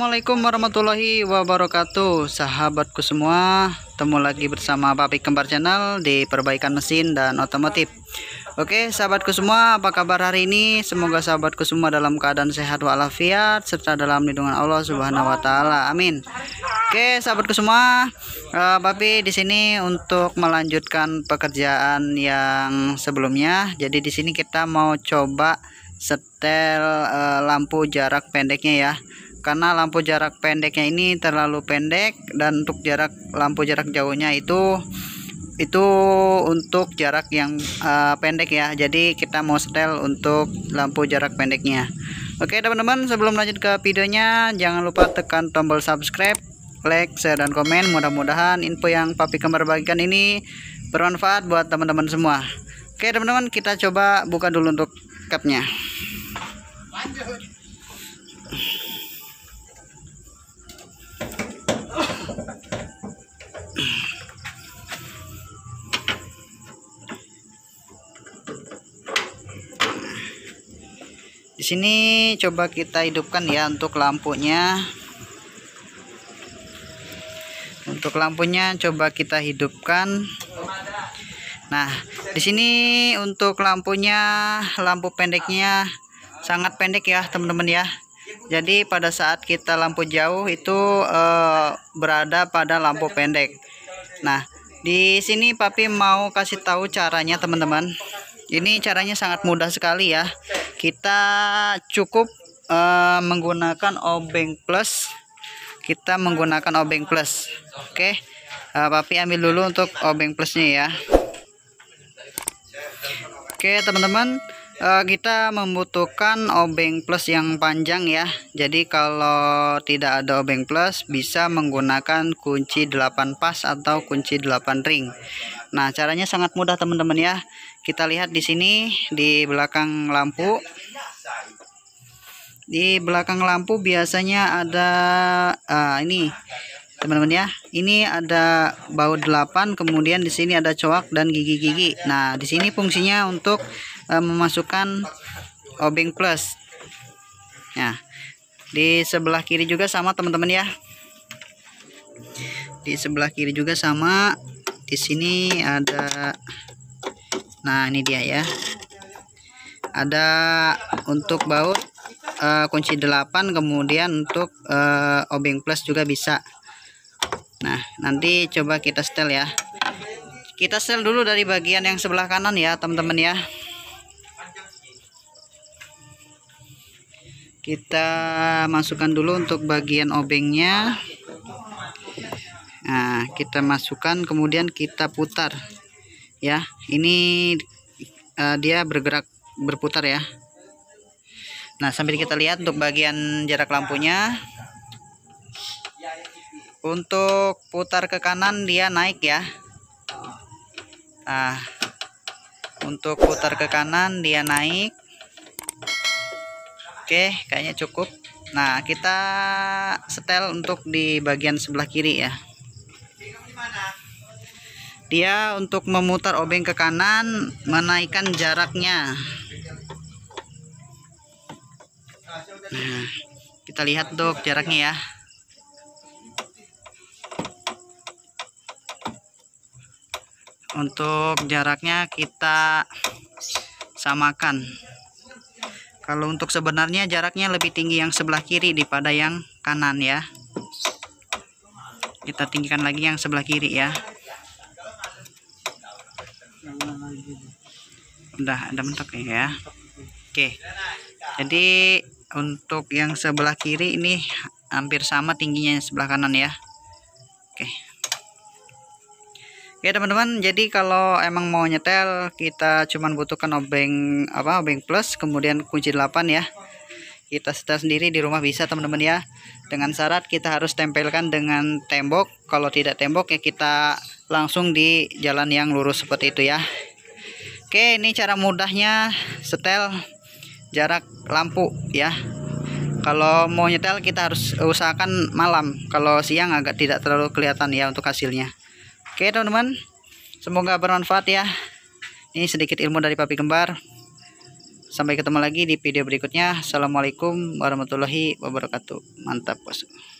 Assalamualaikum warahmatullahi wabarakatuh Sahabatku semua Temu lagi bersama Papi Kembar Channel Di perbaikan mesin dan otomotif Oke sahabatku semua Apa kabar hari ini Semoga sahabatku semua dalam keadaan sehat walafiat Serta dalam lindungan Allah subhanahu wa ta'ala Amin Oke sahabatku semua uh, Papi di sini untuk melanjutkan Pekerjaan yang sebelumnya Jadi di sini kita mau coba Setel uh, lampu jarak pendeknya ya karena lampu jarak pendeknya ini terlalu pendek dan untuk jarak lampu jarak jauhnya itu itu untuk jarak yang uh, pendek ya jadi kita mau setel untuk lampu jarak pendeknya oke teman-teman sebelum lanjut ke videonya jangan lupa tekan tombol subscribe like share dan komen mudah-mudahan info yang papi kembar bagikan ini bermanfaat buat teman-teman semua oke teman-teman kita coba buka dulu untuk capnya sini coba kita hidupkan ya untuk lampunya untuk lampunya coba kita hidupkan nah di sini untuk lampunya lampu pendeknya sangat pendek ya teman-teman ya jadi pada saat kita lampu jauh itu eh, berada pada lampu pendek nah di sini papi mau kasih tahu caranya teman-teman ini caranya sangat mudah sekali ya kita cukup uh, menggunakan obeng plus kita menggunakan obeng plus oke okay. uh, eh, papi ambil dulu untuk obeng plusnya ya oke okay, teman-teman Eh, kita membutuhkan obeng plus yang panjang ya jadi kalau tidak ada obeng plus bisa menggunakan kunci 8 pas atau kunci 8 ring nah caranya sangat mudah teman-teman ya kita lihat di sini di belakang lampu di belakang lampu biasanya ada uh, ini teman-teman ya ini ada baut 8 kemudian di sini ada coak dan gigi-gigi nah di sini fungsinya untuk uh, memasukkan obeng plus nah di sebelah kiri juga sama teman-teman ya di sebelah kiri juga sama di sini ada nah ini dia ya ada untuk baut uh, kunci 8 kemudian untuk uh, obeng plus juga bisa nah nanti coba kita setel ya kita setel dulu dari bagian yang sebelah kanan ya teman-teman ya kita masukkan dulu untuk bagian obengnya nah kita masukkan kemudian kita putar ya ini uh, dia bergerak berputar ya nah sambil kita lihat untuk bagian jarak lampunya untuk putar ke kanan dia naik ya nah untuk putar ke kanan dia naik Oke, kayaknya cukup. Nah, kita setel untuk di bagian sebelah kiri ya. Dia untuk memutar obeng ke kanan, menaikkan jaraknya. Nah, kita lihat dok jaraknya ya. Untuk jaraknya kita samakan kalau untuk sebenarnya jaraknya lebih tinggi yang sebelah kiri daripada yang kanan ya kita tinggikan lagi yang sebelah kiri ya udah ada mentok ya, ya oke jadi untuk yang sebelah kiri ini hampir sama tingginya yang sebelah kanan ya Oke ya, teman-teman, jadi kalau emang mau nyetel kita cuman butuhkan obeng apa obeng plus kemudian kunci 8 ya. Kita setel sendiri di rumah bisa teman-teman ya. Dengan syarat kita harus tempelkan dengan tembok. Kalau tidak tembok ya kita langsung di jalan yang lurus seperti itu ya. Oke, ini cara mudahnya setel jarak lampu ya. Kalau mau nyetel kita harus usahakan malam. Kalau siang agak tidak terlalu kelihatan ya untuk hasilnya. Oke teman-teman, semoga bermanfaat ya. Ini sedikit ilmu dari Papi Kembar. Sampai ketemu lagi di video berikutnya. Assalamualaikum warahmatullahi wabarakatuh. Mantap bos.